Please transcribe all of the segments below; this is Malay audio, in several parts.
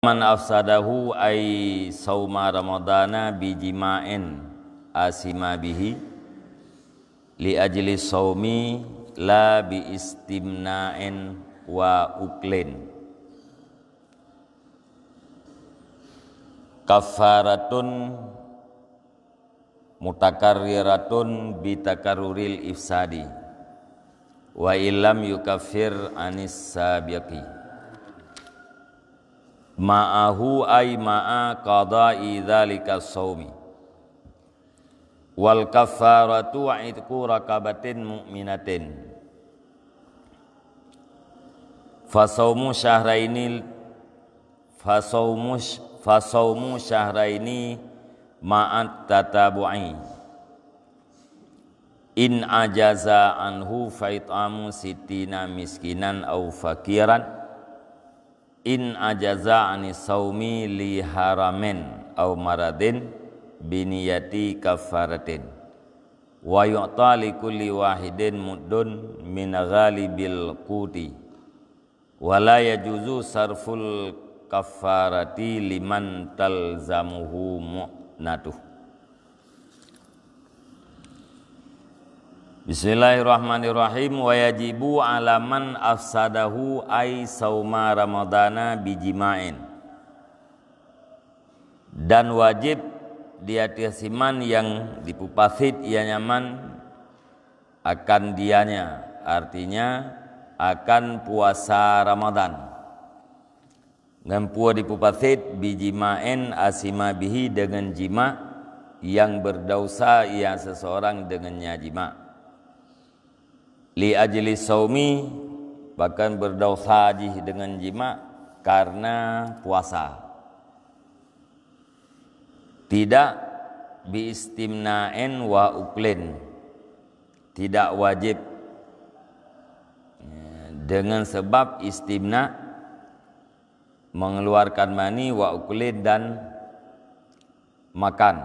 Man afsadahu ay sauma ramadana bijima'in asima bihi li ajli saumi la bi istimna'in wa uklin kafaratun mutakarriratun bitakaruril ifsadi wa ilam yukafir anis sabiqi ma'ahu ay ma'a qada'i dhalika sawmi wal kafaratu wa'idku rakabatin mu'minatin fasawmu syahraini fasawmu fasawmu syahraini ma'at tatabu'i in ajaza anhu fa'it'amu sitina miskinan au au fakiran in ajaza ani saumi li haramin au maradin biniyati kafaratin wa yu'ta kulli wahidin muddun min ghalibil quti wa la yajuzu sarful kafarati liman talzamuhu mu'natuh Bismillahirrahmanirrahim wa yajibu 'ala man afsadahu ay sauma ramadana bijima'in dan wajib dia tiasiman yang dipupasit ia nyaman akan dianya artinya akan puasa Ramadan dan puasa dipupasit bijima'in asima bihi dengan jima yang berdosa ia seseorang dengannya jima' li ajli saumi bahkan berdosa dengan jima karena puasa tidak biistimnaen wa uklin tidak wajib dengan sebab istimna mengeluarkan mani wa uklin dan makan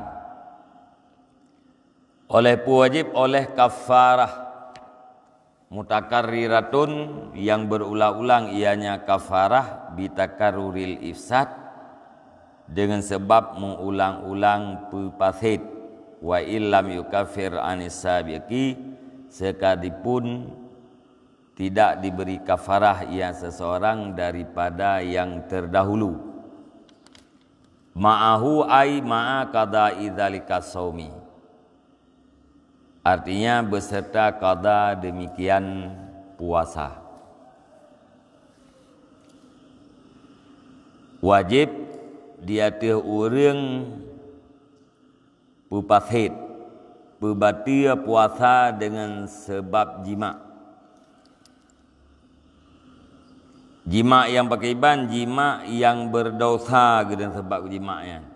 oleh puwajib oleh kafarah mutakarriratun yang berulang-ulang ianya kafarah bitakarruril ifsad dengan sebab mengulang-ulang pepasit wa illam yukafir anisabiki sekadipun tidak diberi kafarah ia seseorang daripada yang terdahulu ma'ahu ai ma'a kada idzalika saumi Artinya beserta qada demikian puasa. Wajib dia teh urang pupasit bebati puasa dengan sebab jima. Jima yang pakai ban, jima yang berdosa dengan sebab jimanya.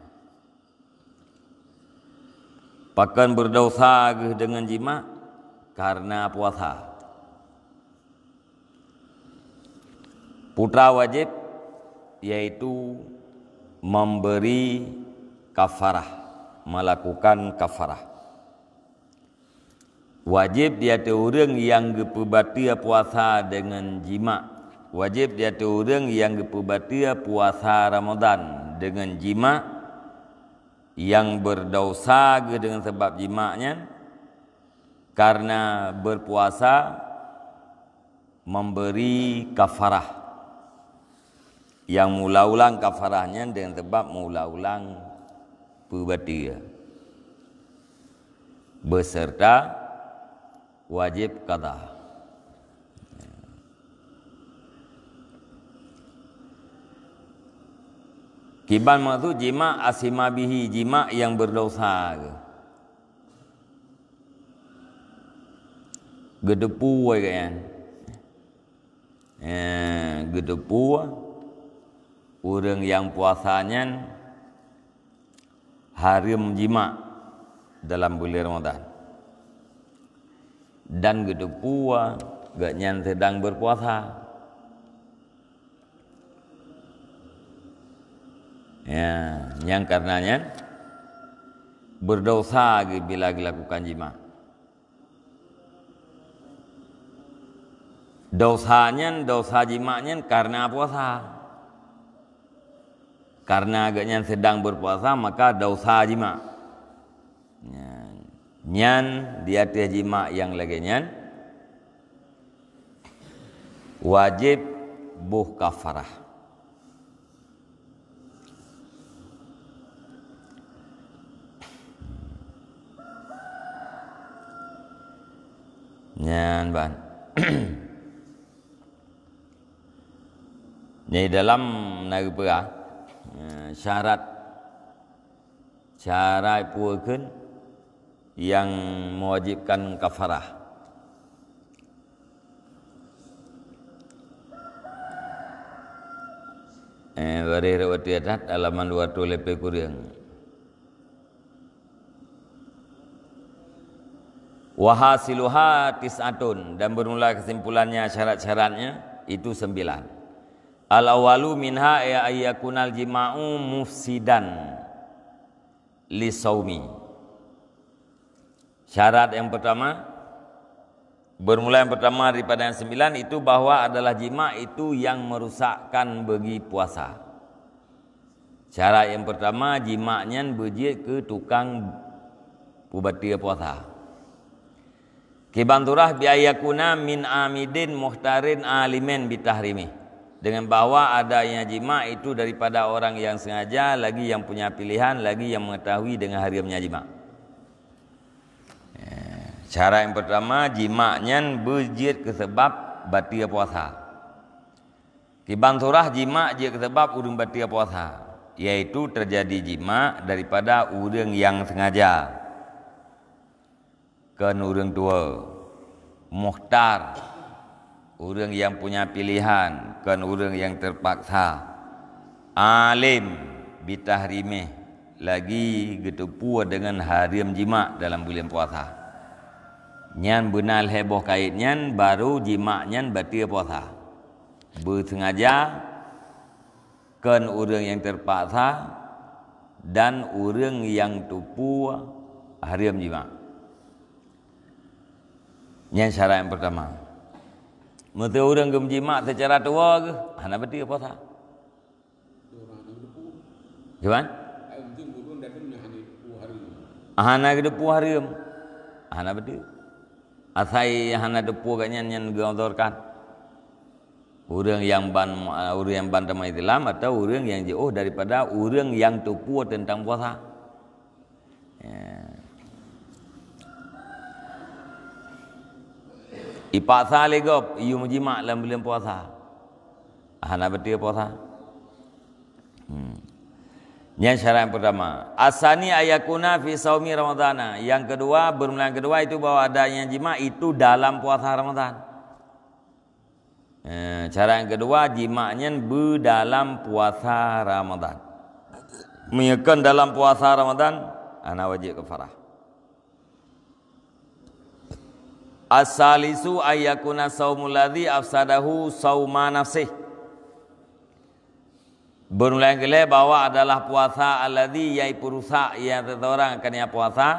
Pakan berdosa dengan jima karena puasa. Putra wajib yaitu memberi kafarah, melakukan kafarah. Wajib dia orang yang gepubati puasa dengan jima. Wajib dia orang yang gepubati puasa Ramadan Dengan jima yang berdosa dengan sebab jimaknya karena berpuasa memberi kafarah yang mula ulang kafarahnya dengan sebab mula ulang pubertia beserta wajib kadah Kiban maksud jima asima bihi jima yang berdosa. Gedepu kan. Ya, gedepu urang yang puasanya hari jima dalam bulan Ramadan. Dan gedepu gak nyan sedang berpuasa. ya yang karenanya berdosa bila dilakukan jima dosanya dosa jima nya, karena puasa karena agaknya sedang berpuasa maka dosa jima ya. nyan dia tiap jima yang lagi nyan wajib buh kafarah Nyan ban. Ni dalam negeri pura eh, syarat cara puakan yang mewajibkan kafarah. Eh, beri rewati adat alaman dua tu lebih kurang. Wahasiluha tis'atun Dan bermula kesimpulannya syarat-syaratnya Itu sembilan Al-awalu minha ya ayyakunal jima'u mufsidan Lisawmi Syarat yang pertama Bermula yang pertama daripada yang sembilan Itu bahwa adalah jima' itu yang merusakkan bagi puasa Syarat yang pertama jima'nya berjit ke tukang Pubatia puasa Kibandurah biayakuna min amidin muhtarin alimen bitahrimi. Dengan bahawa adanya jima itu daripada orang yang sengaja, lagi yang punya pilihan, lagi yang mengetahui dengan harimnya jima. Eh, cara yang pertama, jimaknya berjid kesebab batia puasa. Kibanturah jimak jid kesebab urung batia puasa. Yaitu terjadi jima daripada urung yang sengaja. Yang sengaja kan orang tua muhtar orang yang punya pilihan kan orang yang terpaksa alim bitahrimih lagi getupua dengan harim jima dalam bulan puasa nyan benal heboh kait nyan baru jima nyan batia puasa bersengaja kan orang yang terpaksa dan orang yang tupua harim jima' Ini yang syarat yang pertama. Mereka orang ke menjimak secara tua ke? Anak ah, berarti apa tak? sah? Jawab? hana ke depu hari. hana ah, berarti. Asai ah, anak depu kanya yang gawatorkan. Orang yang ban orang yang ban tamai Islam atau orang yang jauh daripada orang yang tupu tentang puasa. Ipa Ipaksa lego iu mujimak lam bulan puasa. Ahana betia puasa. Hmm. Yang syarat yang pertama, asani ayakuna fi saumi ramadhana. Yang kedua, bermula yang kedua itu bahwa yang jima itu dalam puasa ramadhan. Eh, cara yang kedua, jima jimaknya berdalam puasa ramadhan. Menyekan dalam puasa ramadhan, anak ah, wajib kefarah. as ayakuna ayyakuna saumul ladzi afsadahu sauma nafsih. Bermula yang bahwa adalah puasa alladzi yai purusa ya seseorang akan ia puasa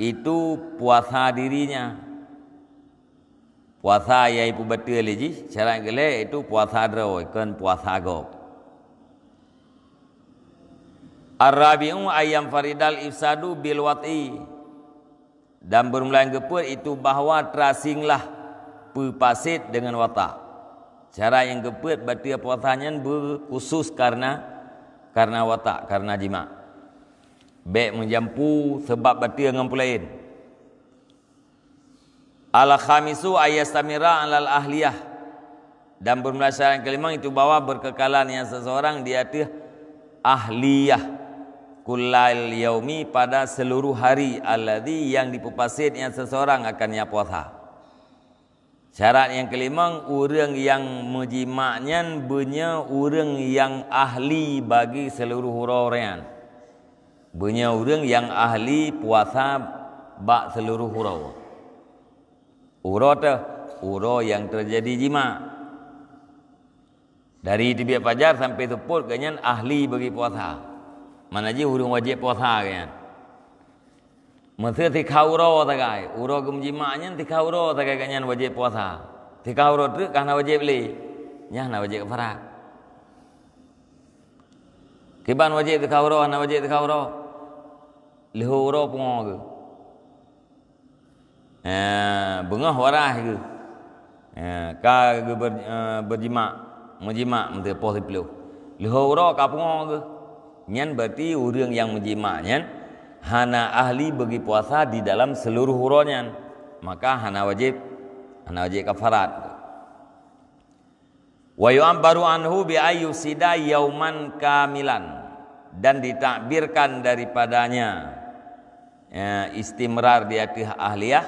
itu puasa dirinya. Puasa yai pu betul leji, cara yang itu puasa dro kan puasa go. Arabiung ayam faridal ifsadu bilwati. wati dan bermula geput itu bahawa terasinglah pepasit dengan watak. Cara yang geput berarti apa watanya berkhusus karena karena watak, karena jima. Baik menjampu sebab berarti dengan pulain. Al-Khamisu ayat samira alal ahliyah. Dan bermula syarat yang kelima itu bahawa berkekalan yang seseorang dia itu ahliyah kulail yaumi pada seluruh hari alladhi yang dipupasit yang seseorang akan puasa. Syarat yang kelima, orang yang menjimaknya banyak orang yang ahli bagi seluruh orang-orang. Punya orang yang ahli puasa bak seluruh hurau. Orang itu, orang yang terjadi jima. Dari tibia pajar sampai sepul, kanyan ahli bagi puasa. Puasa mana je urung wajib puasa kan mesti tikau ro ta kai uro gum jima nyen tikau ro ta kai kan wajib puasa tikau ro tu kana wajib li nya na wajib fara kiban wajib tikau ro na wajib tikau ro leho ro pung eh bungah warah ke eh ka ge eh, berjima mujima mesti puasa pilu leho ro ka pung Nyan berarti orang yang menjima nyan hana ahli bagi puasa di dalam seluruh huronya maka hana wajib hana wajib kafarat wa baru anhu bi ayyusida yauman kamilan dan ditakbirkan daripadanya ya, istimrar di hati ahliyah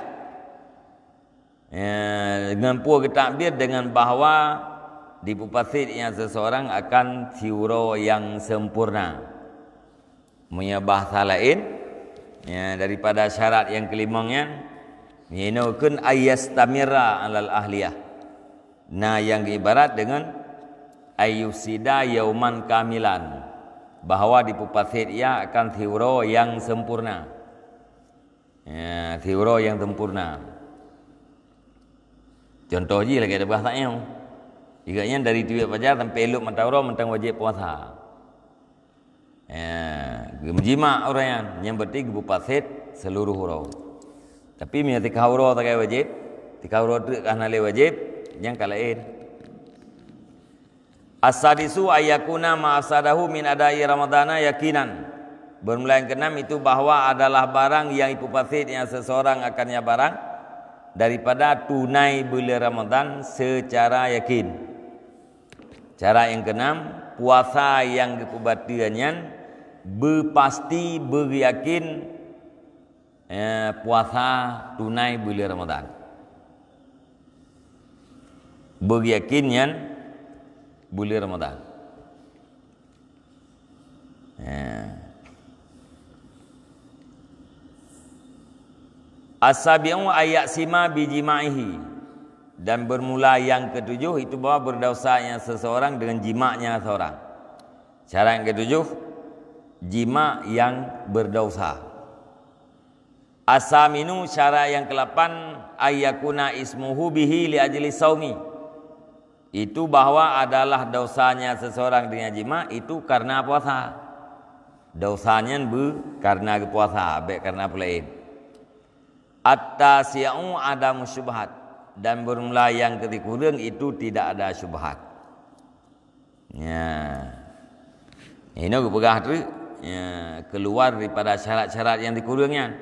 ya, dengan puasa takbir dengan bahwa di dipupasitnya seseorang akan siuro yang sempurna punya bahasa lain ya, daripada syarat yang kelimangnya minukun ayastamira alal ahliyah nah yang ibarat dengan ayusida yauman kamilan bahawa dipupasit ia akan siuro yang sempurna ya, siuro yang sempurna contoh je lagi ada bahasa yang Ikatnya dari tiwi pajar sampai elok mentauro tentang wajib puasa. Ya, gemjima orang yang yang berarti gebu pasir seluruh hurau. Tapi mi ati kauro tak kaya wajib. Ti kauro tu kan ale wajib yang kalain. Asadisu ayakuna ma asadahu min adai ramadana yakinan. Bermula yang keenam itu bahawa adalah barang yang ibu pasir yang seseorang akannya barang daripada tunai bulan Ramadan secara yakin. Cara yang keenam, puasa yang dikubatiannya berpasti beryakin eh, puasa tunai bulan Ramadan. Beryakin bulan Ramadan. Eh. Ya. as ayat sima bijima'ihi. Eh dan bermula yang ketujuh itu bahawa berdosanya seseorang dengan jimaknya seorang. Cara yang ketujuh jima yang berdosa. Asaminu cara yang kelapan ayakuna ismuhu bihi li ajli saumi. Itu bahwa adalah dosanya seseorang dengan jima itu karena puasa. Dosanya bu karena puasa, bek karena pelain. Atasiau ada musyubhat dan bermula yang ketika kurang itu tidak ada syubhat. Ya. Ini aku pegah tu. Ya. Keluar daripada syarat-syarat yang dikurangnya.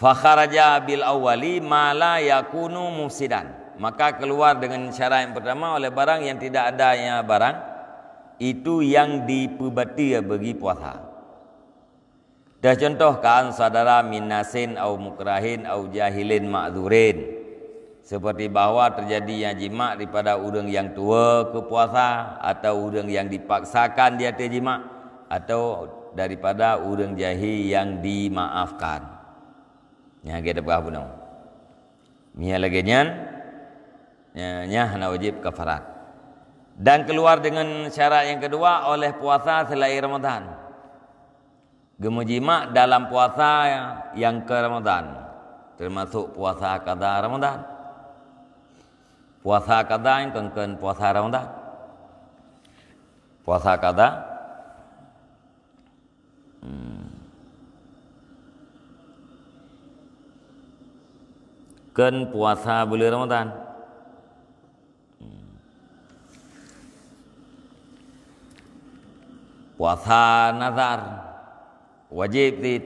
Fakharaja bil awali mala yakunu musidan. Maka keluar dengan syarat yang pertama oleh barang yang tidak ada yang barang itu yang dipebati bagi puasa. Dah contohkan saudara minasin au mukrahin au jahilin ma'zurin seperti bahawa terjadi yang jima daripada orang yang tua ke puasa atau orang yang dipaksakan dia terjima atau daripada orang jahil yang dimaafkan. Nya kita berah pun. Mia lagi nyan. Nya hana wajib kafarat. Dan keluar dengan syarat yang kedua oleh puasa selain Ramadan. Gemujima dalam puasa yang ke Ramadan. Termasuk puasa kata Ramadan puasa kada ingkengken puasa ronda puasa kada hmm. ken puasa bulan ramadan hmm. puasa nazar wajib di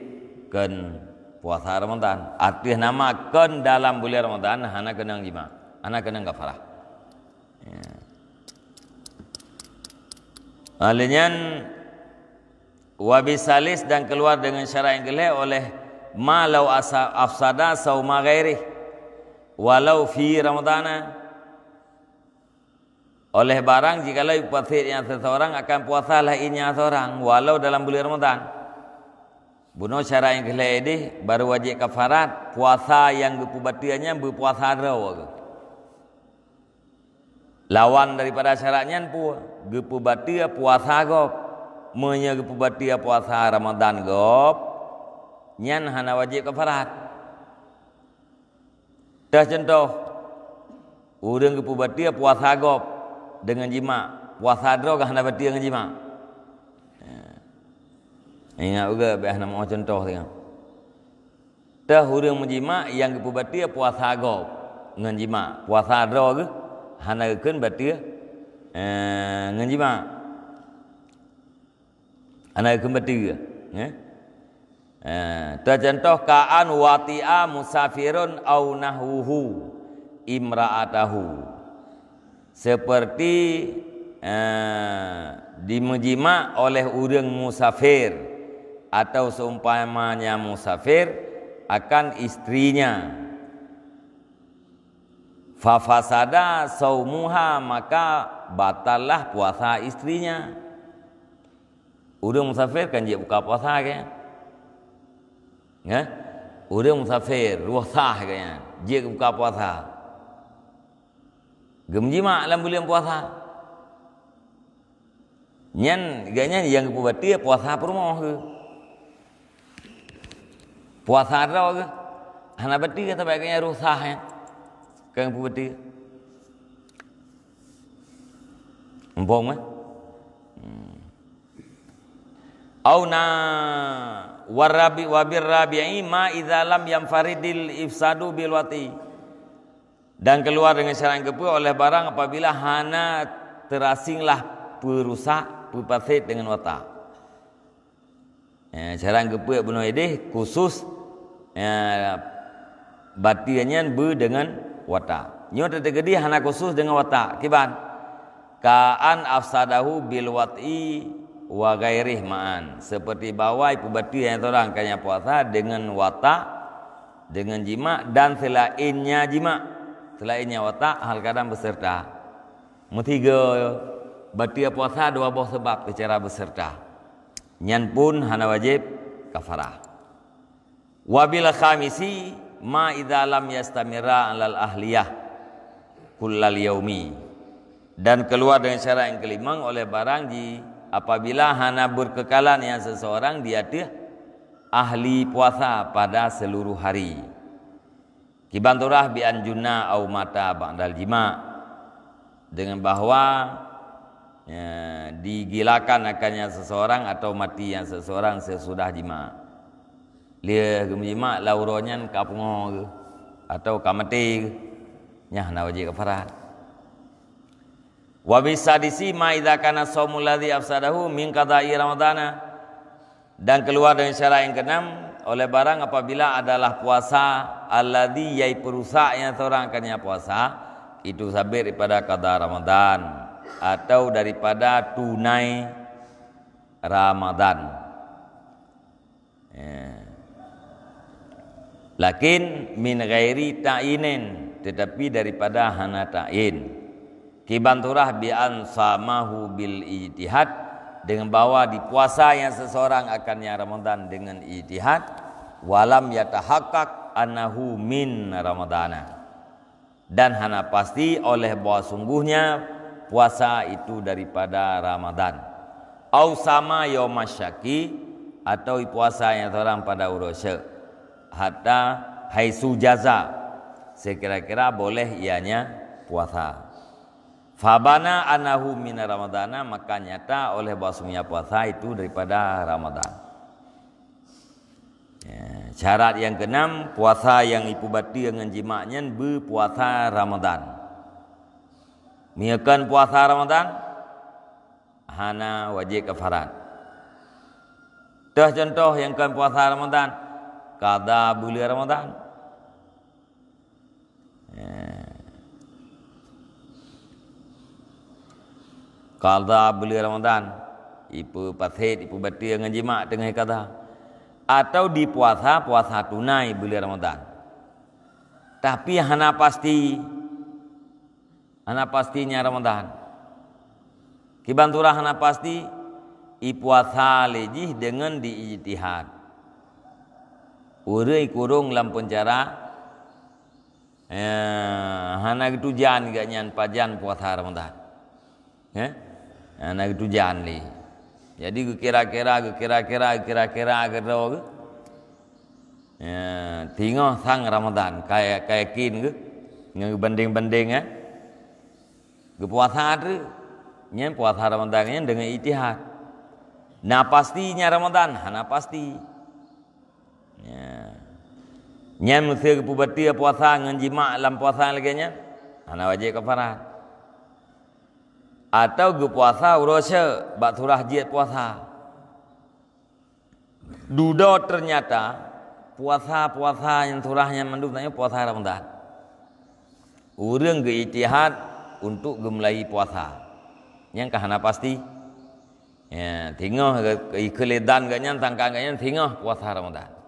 ken puasa ramadan artinya nama ken dalam bulan ramadan hana kenang jima ana kena kafarah ya. alinyan wabisalis dan keluar dengan syarat yang gelek oleh malau asa afsada sauma ghairi walau fi ramadana oleh barang jika lah puasinya seseorang akan puasa lainnya seorang walau dalam bulan Ramadan. Buno cara yang kelihatan ini baru wajib kafarat puasa yang kepubatiannya berpuasa rawa lawan daripada syaratnya pu gepu batia ya puasa gop menya gepu batia ya puasa ramadan gop nyan hana wajib kafarat dah contoh urang gepu batia ya puasa gop dengan jima puasa dro kah hana batia dengan jima ingat juga biar nama contoh tengok dah urang menjima yang gepu batia puasa gop dengan jima puasa dro ke hana keun batu eh ngaji ba hana keun batu ya eh ta contoh kaan watia musafirun au nahuhu imraatahu seperti eh dimujima oleh urang musafir atau seumpamanya musafir akan istrinya Fafasada saumuha maka batallah puasa istrinya. Udah musafir kan dia buka puasa ke? Ya? Udah musafir, ruh sah ke ya? Dia buka puasa. Gemjima alam bulan puasa. Nyan ganya yang dia puasa perumah ke? Puasa ada ke? Hanabati kata baiknya ruh sah ya? Sekarang pukul tiga. Bom eh. Hmm. Au na warabi wabir rabi'i ma idza lam yanfaridil ifsadu bil wati. Dan keluar dengan syarat yang kedua oleh barang apabila hana terasinglah perusak pepatit dengan wata. Ya, syarat yang kedua Ibnu Edih khusus ya, batiannya ber dengan Wata. Nyo tetegedi hana khusus dengan wata. Kiban. Kaan afsadahu bil wat'i wa ma'an. Seperti bawa ibu pubati yang terang kanya puasa dengan wata, dengan jima dan selainnya jima. Selainnya wata hal kadang beserta. Metiga berarti puasa dua buah sebab secara beserta. Nyan pun hana wajib kafarah. Wabil khamisi ma idzalam yastamira alal ahliyah kullal yaumi dan keluar dengan syarat yang kelima oleh barang di apabila hana berkekalan yang seseorang dia dia ahli puasa pada seluruh hari kibanturah bi anjuna au mata ba'dal jima dengan bahwa ya, digilakan akannya seseorang atau mati yang seseorang sesudah jima' Lia ke menjimat lauranya ke apa ke Atau ke mati ke Nyah nak wajib ke farah Wabis sadisi ma idha kana somul ladhi afsadahu min kadai ramadana Dan keluar dari syarat yang keenam Oleh barang apabila adalah puasa Alladhi yai perusak yang seorang akannya puasa Itu sabir daripada kata ramadhan Atau daripada tunai ramadhan Eh Lakin min ghairi ta'inin tetapi daripada hana ta'in. Kibanturah bi ansamahu bil ijtihad dengan bawa di puasa yang seseorang akan yang Ramadan dengan ijtihad walam yatahaqqaq annahu min Ramadana. Dan hana pasti oleh bahwa sungguhnya puasa itu daripada Ramadan. Au sama yaumasyaki atau puasa yang seorang pada urusya hatta haisu jaza sekira-kira boleh ianya puasa fabana anahu mina ramadana maka nyata oleh bahwasanya puasa itu daripada ramadan ya, syarat yang keenam puasa yang ibu bati dengan jimaknya berpuasa ramadan Miakan puasa Ramadan hana wajib kafarat. Tuh contoh yang kan puasa Ramadan, kada bulan Ramadan. Kada ya. bulan Ramadan. Ibu pasir, ibu batu yang ngajima tengah kada. Atau di puasa, puasa tunai bulan Ramadan. Tapi hana pasti, hana pastinya Ramadan. Kibanturah hana pasti, ipuasa lejih dengan diijtihad urai kurung dalam penjara ya hana gitu jan gak nyan pajan puasa ramadan ya hana gitu jan li jadi kira-kira kira-kira kira-kira agar dog ya tengok, sang ramadan kaya kaya kin ge banding-banding ya ge puasa tu nyen puasa ramadan nyen dengan itihad Nah pastinya Ramadan, nah pasti. Ya. Nyam usia ke puberti puasa dengan jima dalam puasa lagi nya. Ana wajib kafarat. Atau ke puasa urusya bak surah jiat puasa. Duda ternyata puasa-puasa yang surahnya mandut tanya puasa Ramadan. Urang ke ijtihad untuk gemulai puasa. Yang kahana pasti. Ya, tengah ke ikhledan ke nyantang ke tengah puasa Ramadan.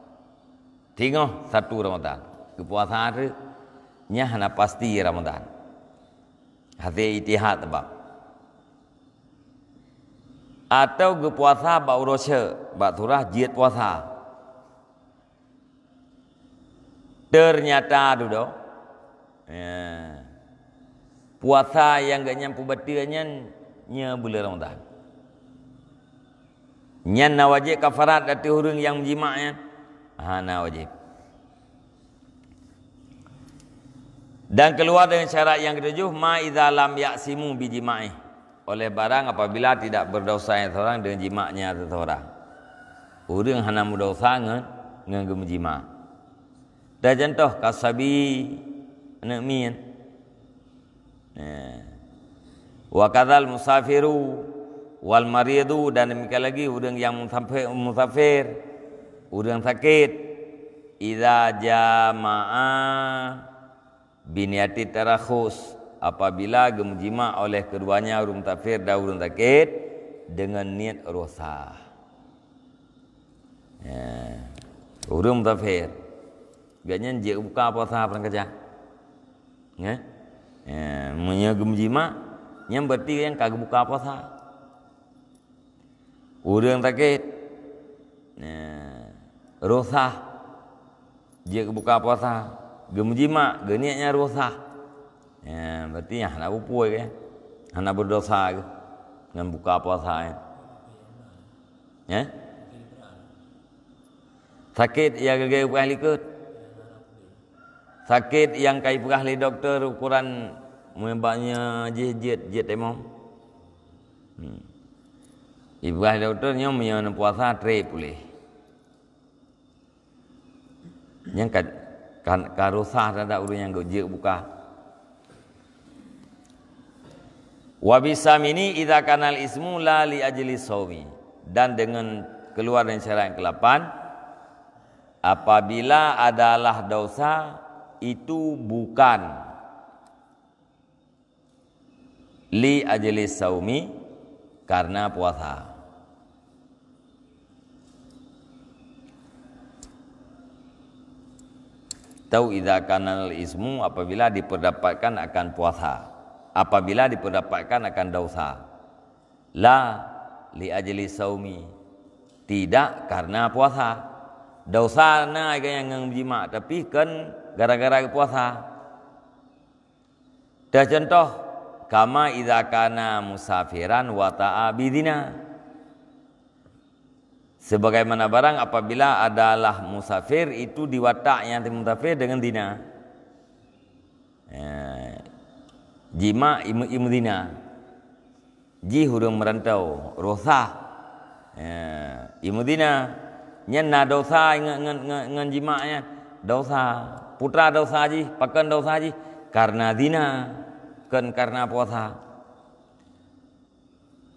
Tengok satu Ramadan. Kepuasan itu nyahna pasti Ramadan. Hati itihad tebak. Atau kepuasa bau rosa, bau turah jiat puasa. Ternyata tu dah. Ya. Puasa yang gak nyampu batiannya nyah bulan Ramadan. Nyah na wajib kafarat dati hurung yang jima'nya. Ya. Hana wajib. Dan keluar dengan syarat yang ketujuh, ma idza lam yaksimu bi jima'i. Oleh barang apabila tidak berdosa yang seorang dengan jima'nya seseorang. Urang hana mudosa ngan ngan gem jima. Dan contoh kasabi anak min. Kan. Eh. Wa kadzal musafiru wal maridu dan demikian lagi urang yang musafir musafir Udang sakit idza jamaah biniati tarakhus apabila gemjima oleh keduanya urung tafir dan urung sakit dengan niat rosa ya urung tafir biasanya dia buka apa sah perang kerja ya ya gemjima yang berarti yang kagak buka apa sah urung sakit ya rosah dia buka puasa gem jima geniatnya rosah ya berarti ya nak upoi ke hendak berdosa ke dengan buka puasa ya ya sakit yang gege puah likut sakit yang kai puah li doktor ukuran membaknya jejet jejet emong hmm. Ibrah doktor nyom nyom puasa tre boleh yang kan kan karusah tanda urun yang gue jek buka. Wabisam ini ida kanal ismu la li ajli sawmi dan dengan keluar dari syarat yang ke-8 apabila adalah dosa itu bukan li ajli sawmi karena puasa. Tahu idza kanal ismu apabila diperdapatkan akan puasa. Apabila diperdapatkan akan dausa. La li ajli saumi. Tidak karena puasa. Dausa na aga yang ngjima tapi kan gara-gara puasa. Dah contoh kama idza kana musafiran wa ta'a bidina. Sebagaimana barang apabila adalah musafir itu di wataknya musafir dengan dina. Ya. jima imu imu dina. Ji hurung merantau. Rosa. Ya. imu dina. Nyana dosa dengan jima nya. Dosa. Putra dosa ji. Pakan dosa ji. Karena dina. Ken karena puasa.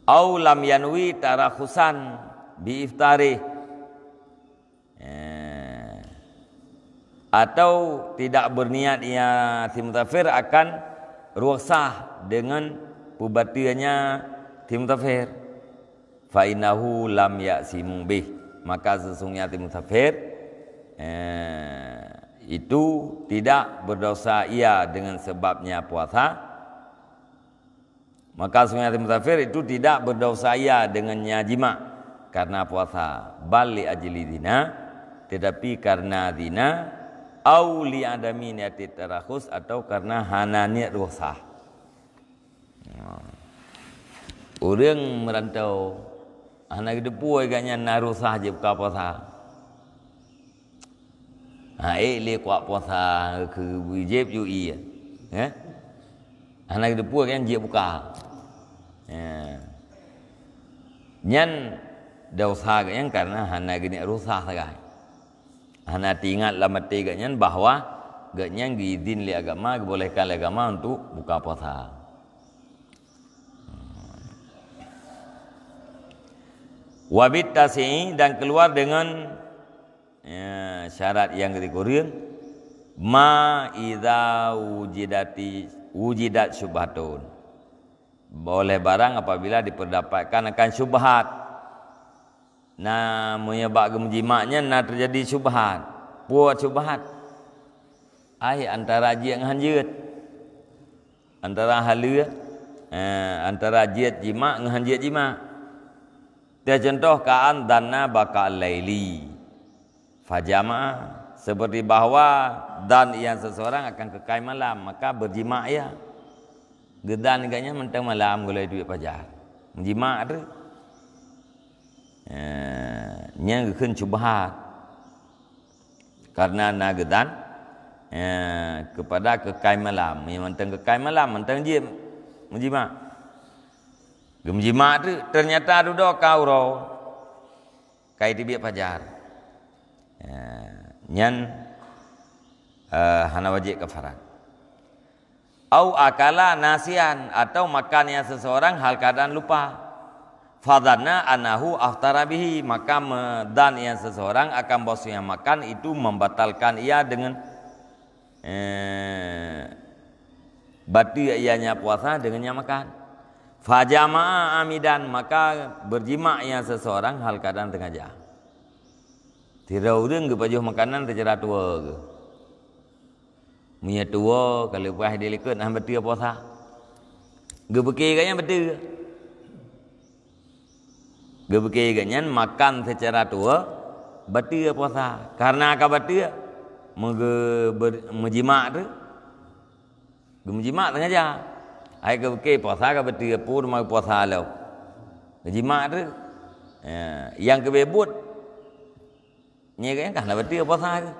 Aulam yanwi tarakhusan. Aulam yanwi tarakhusan biiftari ya. Eh. atau tidak berniat ia timtafir akan ruksah dengan pubatiannya timtafir mutafir fa innahu lam yasimu bih maka sesungguhnya timtafir ya, eh, itu tidak berdosa ia dengan sebabnya puasa maka sungai timur itu tidak berdosa ia dengan nyajima jima karena puasa bali ajli dina, tetapi karena dina au li adami niati tarakhus atau karena hana niat dosa oh. orang merantau anak de puai ganya narusa je buka puasa ha e eh, le kuat puasa ke wajib ju ya, ya? anak de puai kan je buka ha nyan dia usaha ke yang karena hana gini rusak sekarang. Hana tingat lah mati ke yang bahawa gaknya yang diizin li agama, kebolehkan li agama untuk buka puasa. Hmm. Wabit tasi'i dan keluar dengan ya, syarat yang dikurian. Ma idha wujidati wujidat syubhatun. Boleh barang apabila diperdapatkan akan syubhat. Syubhat. Nah, menyebab bak gemjimaknya nah terjadi subhat, Buat subhat. Ai antara jiat ngan jiat. Antara halia. Eh, antara jiat jima ngan jiat jima. Dia contoh kaan danna baka laili. Fajama seperti bahawa dan yang seseorang akan kekai malam maka berjima ya. Gedan gaknya mentang malam gulai duit pajak. Menjima ada. Eh, nya geukeun cubahat karena nagedan eh, kepada kekai malam yang mentang kekai malam mentang jim menjima gemjima tu ternyata duduk kau ro kai tibia pajar eh, nyan hana wajib kafarat au akala nasian atau makan yang seseorang hal keadaan lupa fadana anahu aftarabihi maka dan yang seseorang akan bosnya makan itu membatalkan ia dengan eh, batu ianya puasa dengannya makan fajama amidan maka berjima yang seseorang hal keadaan tengah jah tidak udeng ke baju makanan tercera tua ke punya tua kalau pahit dia lekut nak betul puasa gebeki kaya betul Gebuke ganyan makan secara tua berarti puasa. Karena apa berarti mege menjima tu. Ge menjima tengah aja. Ai gebuke puasa ka berarti pur mau puasa lo. Menjima tu. Ya, yang kebebut ni kan karena berarti puasa ke.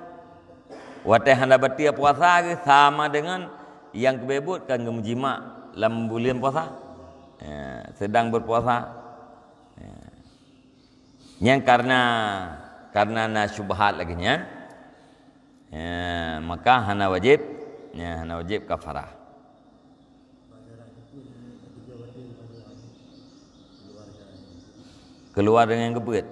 Wate handa berarti puasa ke sama dengan yang kebebut kan ge menjima lam bulan puasa. Ya, sedang berpuasa yang karena karena na syubhat lagi ya, ya maka hana wajib ya hana wajib kafarah keluar dengan kebet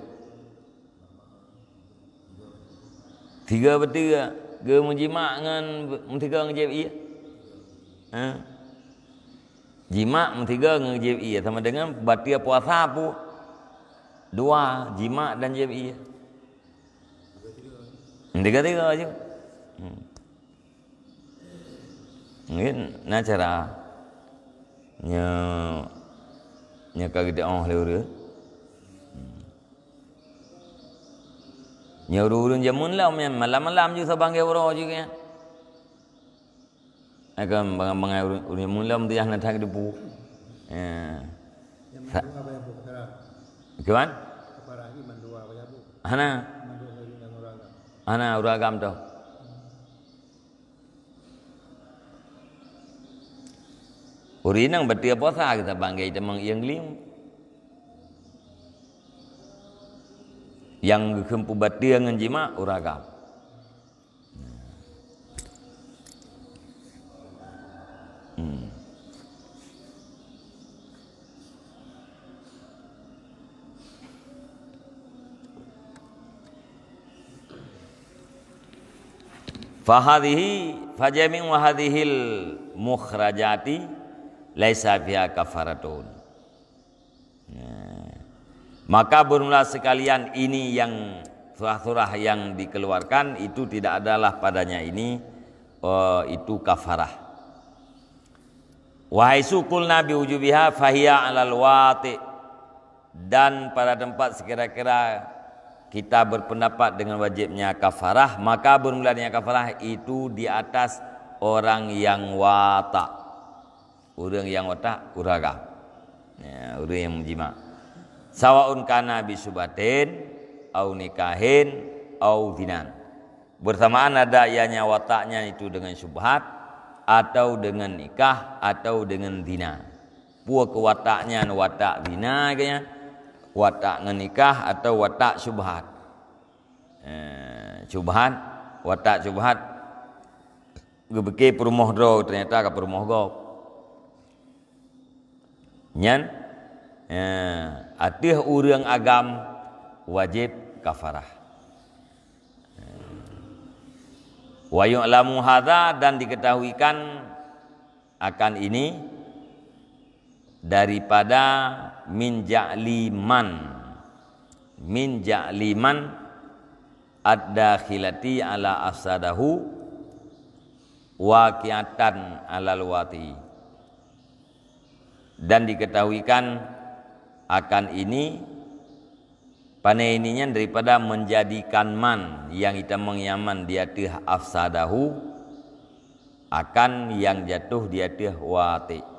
tiga bertiga ke menjima dengan mentiga dengan jib iya, ha? jima mentiga dengan jib iya sama dengan batia puasa pun dua jima dan jemi tiga-tiga aja hmm. mungkin nak cara nya nya kagak dia oh leur hmm. nya urun jamun lah umian malam-malam juga sabang gebro juga kan akan bang-bang urun jamun lah mesti nak tak dipu ya Gimana? Hana. Hana wayabu. Ana. Ana uragam tu. Urinang berarti apa kita bangga itu mang yang kempu batu yang ngejima uragam. Hmm. hmm. Fahadhi, fajamin wahadihil mukhrajati laisa fiha kafaratun. Ya. Maka bermula sekalian ini yang surah-surah yang dikeluarkan itu tidak adalah padanya ini uh, itu kafarah. Wahai sukul Nabi ujubiha fahiyah alal wati dan pada tempat sekira-kira kita berpendapat dengan wajibnya kafarah maka bermula dengan kafarah itu di atas orang yang watak, orang yang watak kuraga ya, orang yang menjima sawaun kana bi subatin au nikahin au dinan bersamaan ada ianya wataknya itu dengan subhat atau dengan nikah atau dengan dina puak wataknya watak dina kayaknya watak ngenikah atau watak syubhat. subhat, eh, syubhat, watak syubhat gebeke perumah dro ternyata ke perumah go. Nyan eh atih urang agam wajib kafarah. Eh, Wa yu'lamu hadza dan diketahuikan akan ini daripada min ja'liman min ja'liman ad-dakhilati ala afsadahu waqiatan ala wati dan diketahuikan akan ini panai ininya daripada menjadikan man yang kita mengyaman dia tuh afsadahu akan yang jatuh dia tuh watik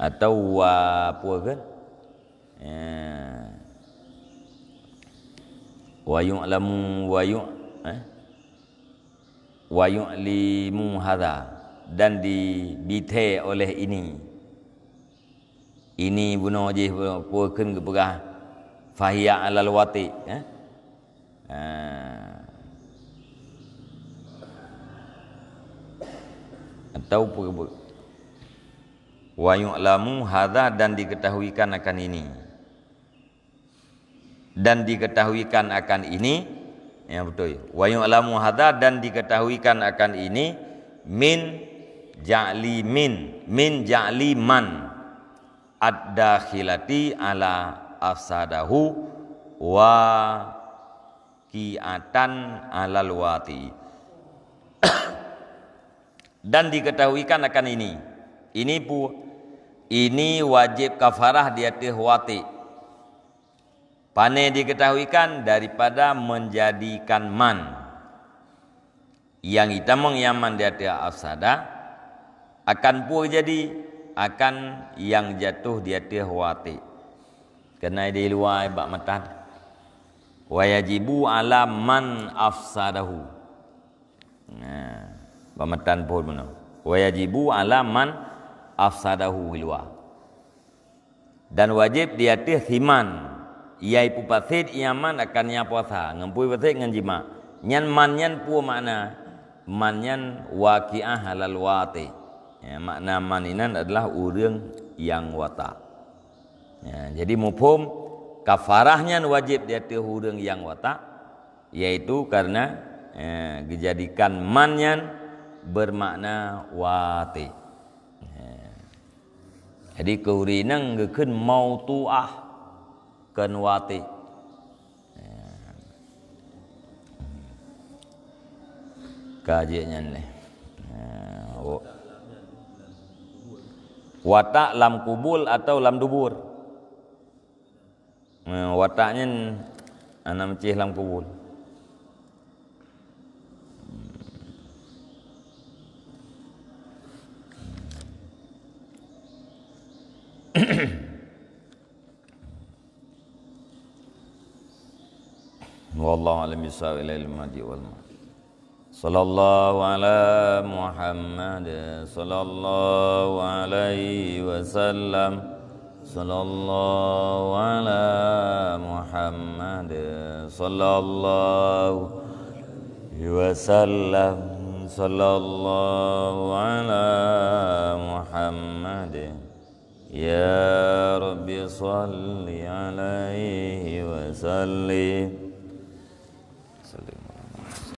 atau wa apa ke kan? ya. wa yu'lamu wa yu' eh wa yu'limu hadha dan dibite oleh ini ini bunuh je puakan ke pegah fahiyya alal wati eh atau puakan wa yu'lamu hadza dan diketahuikan akan ini dan diketahuikan akan ini yang betul wa yu'lamu hadza dan diketahuikan akan ini min ja'li min min ja'li man ad-dakhilati ala afsadahu wa kiatan alal wati dan diketahuikan akan ini ini pun ini wajib kafarah di atas Pane panai diketahuikan daripada menjadikan man yang kita mengyaman di atas afsada akan pun jadi akan yang jatuh di atas wati kena di luar bab matan wajibu ala man afsadahu nah bab matan pun mana wajibu ala man afsadahu hilwa dan wajib dia teh himan yai pupatit yaman akan nya puasa ngempui patit ngan jima nyan man nyan pu makna man nyan waqiah halal wati ya, makna maninan adalah urang yang wata ya, jadi mufhum kafarahnya wajib dia teh urang yang wata yaitu karena ya, dijadikan man nyan bermakna watih jadi kuri nang gekun mau tuah kenwati. Kajiannya ni. Oh. Watak lam kubul atau lam dubur. Wataknya anak cih lam kubul. على المساء إلى المهدي صلى الله على محمد صلى الله عليه وسلم صلى الله على محمد صلى الله وسلم صلى الله على محمد يا رب صل عليه وسلم